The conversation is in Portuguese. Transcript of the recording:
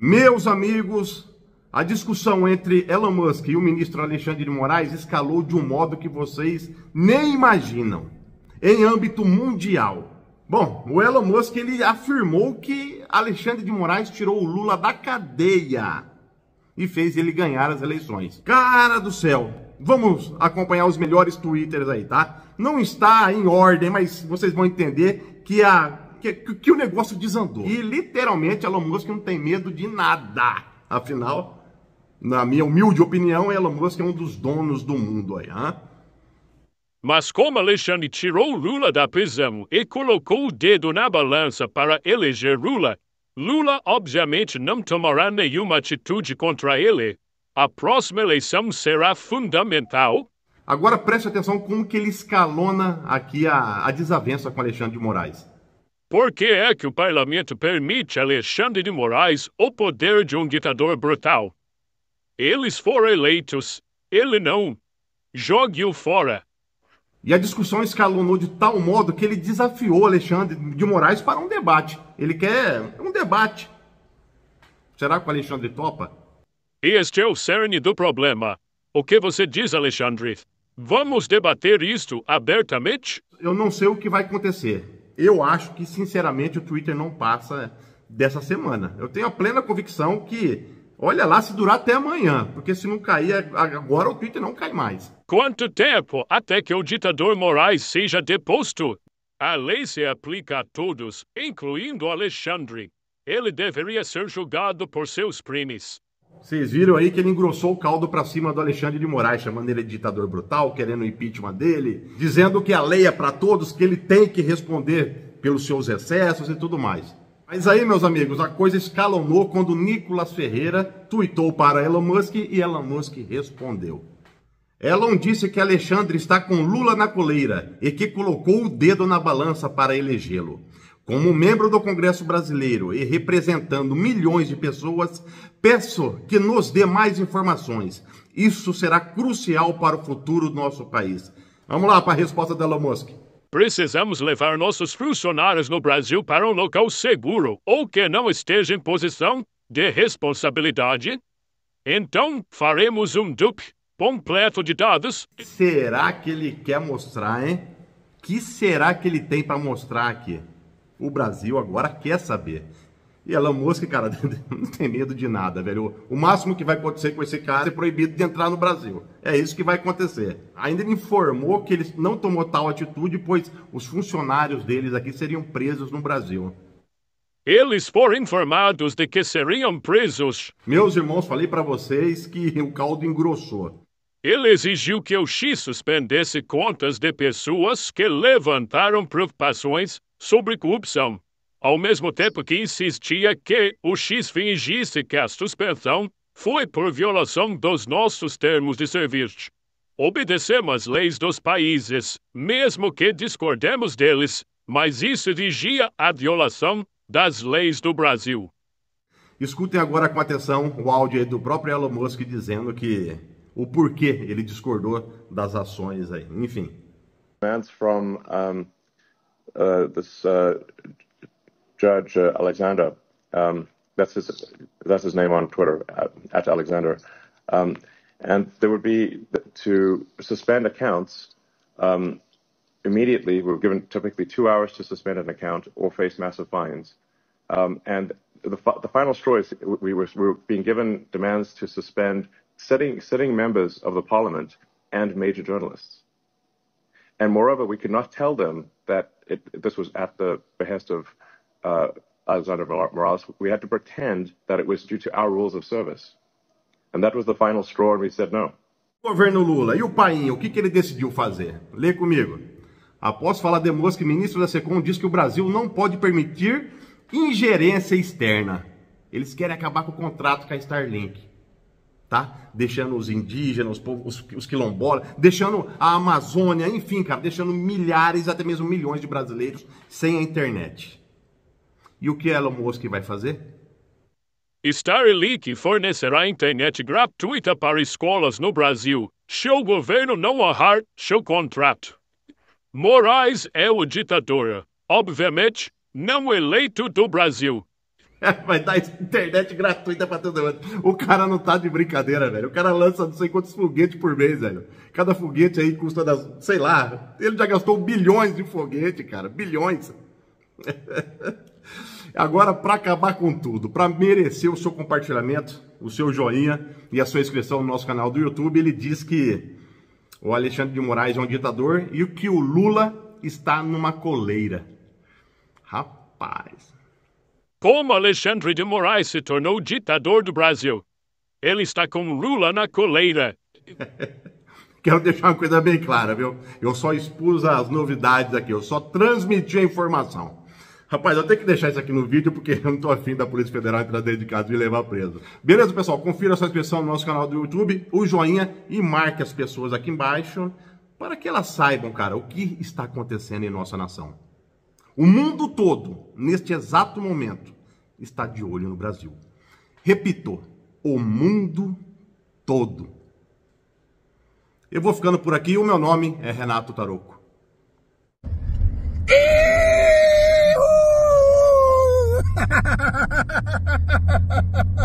Meus amigos, a discussão entre Elon Musk e o ministro Alexandre de Moraes escalou de um modo que vocês nem imaginam, em âmbito mundial. Bom, o Elon Musk ele afirmou que Alexandre de Moraes tirou o Lula da cadeia e fez ele ganhar as eleições. Cara do céu, vamos acompanhar os melhores twitters aí, tá? Não está em ordem, mas vocês vão entender que a que, que o negócio desandou. E literalmente Elon Musk não tem medo de nada. Afinal, na minha humilde opinião, Elon Musk é um dos donos do mundo aí, Mas como Alexandre tirou Lula da prisão e colocou o dedo na balança para eleger Lula, Lula obviamente não tomará nenhuma atitude contra ele. A próxima eleição será fundamental. Agora preste atenção como que ele escalona aqui a, a desavença com Alexandre de Moraes. Por que é que o parlamento permite Alexandre de Moraes o poder de um ditador brutal? Eles foram eleitos, ele não. Jogue-o fora. E a discussão escalonou de tal modo que ele desafiou Alexandre de Moraes para um debate. Ele quer um debate. Será que o Alexandre topa? Este é o cerne do problema. O que você diz, Alexandre? Vamos debater isto abertamente? Eu não sei o que vai acontecer. Eu acho que, sinceramente, o Twitter não passa dessa semana. Eu tenho a plena convicção que, olha lá, se durar até amanhã, porque se não cair é, agora, o Twitter não cai mais. Quanto tempo até que o ditador Moraes seja deposto? A lei se aplica a todos, incluindo Alexandre. Ele deveria ser julgado por seus crimes. Vocês viram aí que ele engrossou o caldo para cima do Alexandre de Moraes, chamando ele de ditador brutal, querendo o impeachment dele, dizendo que a lei é para todos, que ele tem que responder pelos seus excessos e tudo mais. Mas aí, meus amigos, a coisa escalonou quando Nicolas Ferreira tuitou para Elon Musk e Elon Musk respondeu. Elon disse que Alexandre está com Lula na coleira e que colocou o dedo na balança para elegê-lo. Como membro do Congresso Brasileiro e representando milhões de pessoas, peço que nos dê mais informações. Isso será crucial para o futuro do nosso país. Vamos lá para a resposta da Elon Musk. Precisamos levar nossos funcionários no Brasil para um local seguro ou que não esteja em posição de responsabilidade. Então faremos um dupe completo de dados. Será que ele quer mostrar, hein? Que será que ele tem para mostrar aqui? O Brasil agora quer saber. E Elon Musk, cara, não tem medo de nada, velho. O máximo que vai acontecer com esse cara é ser proibido de entrar no Brasil. É isso que vai acontecer. Ainda ele informou que ele não tomou tal atitude, pois os funcionários deles aqui seriam presos no Brasil. Eles foram informados de que seriam presos. Meus irmãos, falei para vocês que o caldo engrossou. Ele exigiu que o X suspendesse contas de pessoas que levantaram preocupações sobre corrupção, ao mesmo tempo que insistia que o X fingisse que a suspensão foi por violação dos nossos termos de serviço. Obedecemos as leis dos países, mesmo que discordemos deles, mas isso exigia a violação das leis do Brasil. Escutem agora com atenção o áudio do próprio Elon Musk dizendo que o porquê ele discordou das ações aí. Enfim. From um... Uh, this uh, Judge uh, Alexander, um, that's his name on Twitter, at Alexander, um, and there would be to suspend accounts um, immediately. We're given typically two hours to suspend an account or face massive fines. And the final straw is we were being given demands to suspend sitting members of the parliament and major journalists. And moreover, we could not tell them that it, this was at the behest of uh, Alexander Morales. We had to pretend that it was due to our rules of service. And that was the final straw, and we said no. Governo Lula, e o Painho, o que, que ele decidiu fazer? Lê comigo. Após falar de Mosca, ministro da SECOM diz que o Brasil não pode permitir ingerência externa. Eles querem acabar com o contrato com a Starlink tá? Deixando os indígenas, os, povos, os, os quilombolas, deixando a Amazônia, enfim, cara, deixando milhares, até mesmo milhões de brasileiros sem a internet. E o que Elon Musk vai fazer? Starlink fornecerá internet gratuita para escolas no Brasil. Se o governo não honrar seu contrato. Moraes é o ditador, obviamente, não eleito do Brasil, Vai dar internet gratuita pra todo mundo. O cara não tá de brincadeira, velho. O cara lança não sei quantos foguetes por mês, velho. Cada foguete aí custa, das, sei lá, ele já gastou bilhões de foguete, cara. Bilhões. Agora, para acabar com tudo, para merecer o seu compartilhamento, o seu joinha e a sua inscrição no nosso canal do YouTube, ele diz que o Alexandre de Moraes é um ditador e que o Lula está numa coleira. Rapaz, como Alexandre de Moraes se tornou ditador do Brasil. Ele está com Lula na coleira. Quero deixar uma coisa bem clara, viu? Eu só expus as novidades aqui, eu só transmiti a informação. Rapaz, eu tenho que deixar isso aqui no vídeo porque eu não tô afim da Polícia Federal entrar dentro de casa e levar preso. Beleza, pessoal? Confira essa inscrição no nosso canal do YouTube, o joinha e marque as pessoas aqui embaixo para que elas saibam, cara, o que está acontecendo em nossa nação. O mundo todo, neste exato momento, está de olho no Brasil. Repito, o mundo todo. Eu vou ficando por aqui. O meu nome é Renato Taroco.